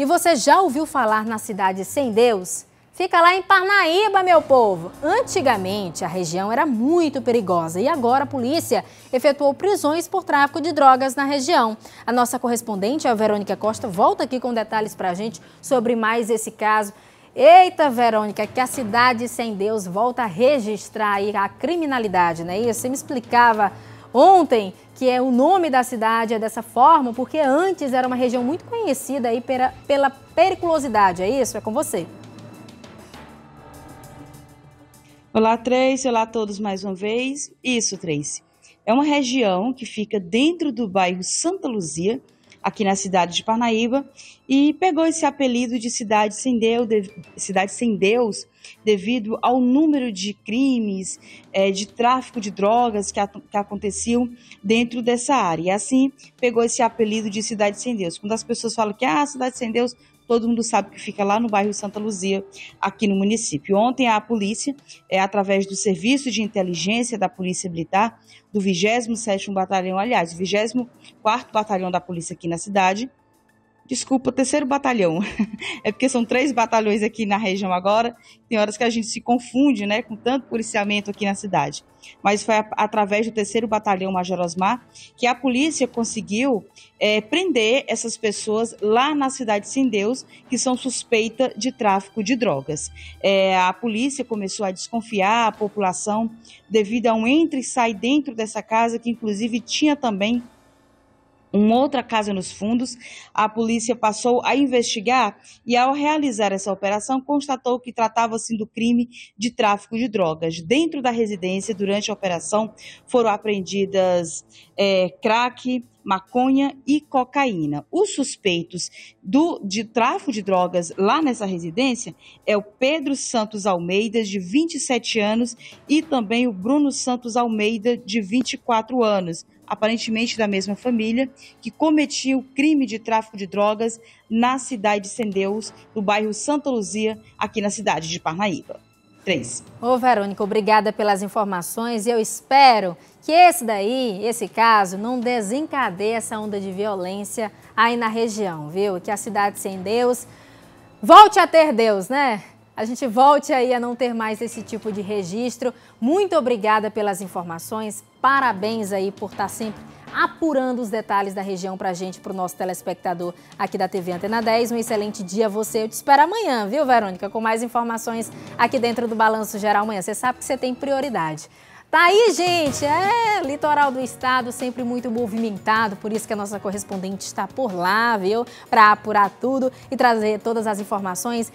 E você já ouviu falar na cidade sem Deus? Fica lá em Parnaíba, meu povo! Antigamente, a região era muito perigosa e agora a polícia efetuou prisões por tráfico de drogas na região. A nossa correspondente, a Verônica Costa, volta aqui com detalhes para a gente sobre mais esse caso. Eita, Verônica, que a cidade sem Deus volta a registrar aí a criminalidade, né? Isso você me explicava Ontem, que é o nome da cidade é dessa forma, porque antes era uma região muito conhecida aí pela, pela periculosidade, é isso? É com você. Olá, três. Olá a todos mais uma vez. Isso, três. É uma região que fica dentro do bairro Santa Luzia, aqui na cidade de Parnaíba e pegou esse apelido de cidade sem Deus, de, cidade sem Deus devido ao número de crimes é, de tráfico de drogas que, a, que aconteciam dentro dessa área. E assim pegou esse apelido de cidade sem Deus. Quando as pessoas falam que ah, cidade sem Deus, todo mundo sabe que fica lá no bairro Santa Luzia, aqui no município. Ontem a polícia, é, através do Serviço de Inteligência da Polícia Militar, do 27º Batalhão, aliás, 24º Batalhão da Polícia aqui na cidade, desculpa, terceiro batalhão. é porque são três batalhões aqui na região agora. Tem horas que a gente se confunde, né, com tanto policiamento aqui na cidade. Mas foi a, através do terceiro batalhão Major Osmar que a polícia conseguiu é, prender essas pessoas lá na cidade de Deus, que são suspeitas de tráfico de drogas. É, a polícia começou a desconfiar a população devido a um entre e sai dentro dessa casa que inclusive tinha também uma outra casa nos fundos, a polícia passou a investigar e, ao realizar essa operação, constatou que tratava-se do crime de tráfico de drogas. Dentro da residência, durante a operação, foram apreendidas é, crack, maconha e cocaína. Os suspeitos do, de tráfico de drogas lá nessa residência é o Pedro Santos Almeida, de 27 anos, e também o Bruno Santos Almeida, de 24 anos aparentemente da mesma família, que cometia o crime de tráfico de drogas na cidade de Sendeus, no bairro Santa Luzia, aqui na cidade de Parnaíba. Três. Ô, Verônica, obrigada pelas informações e eu espero que esse daí, esse caso, não desencadeie essa onda de violência aí na região, viu? Que a cidade sem Deus volte a ter Deus, né? a gente volte aí a não ter mais esse tipo de registro. Muito obrigada pelas informações, parabéns aí por estar tá sempre apurando os detalhes da região para a gente, para o nosso telespectador aqui da TV Antena 10. Um excelente dia a você. Eu te espero amanhã, viu, Verônica? Com mais informações aqui dentro do Balanço Geral amanhã. Você sabe que você tem prioridade. Tá aí, gente! É, litoral do estado sempre muito movimentado, por isso que a nossa correspondente está por lá, viu? Para apurar tudo e trazer todas as informações.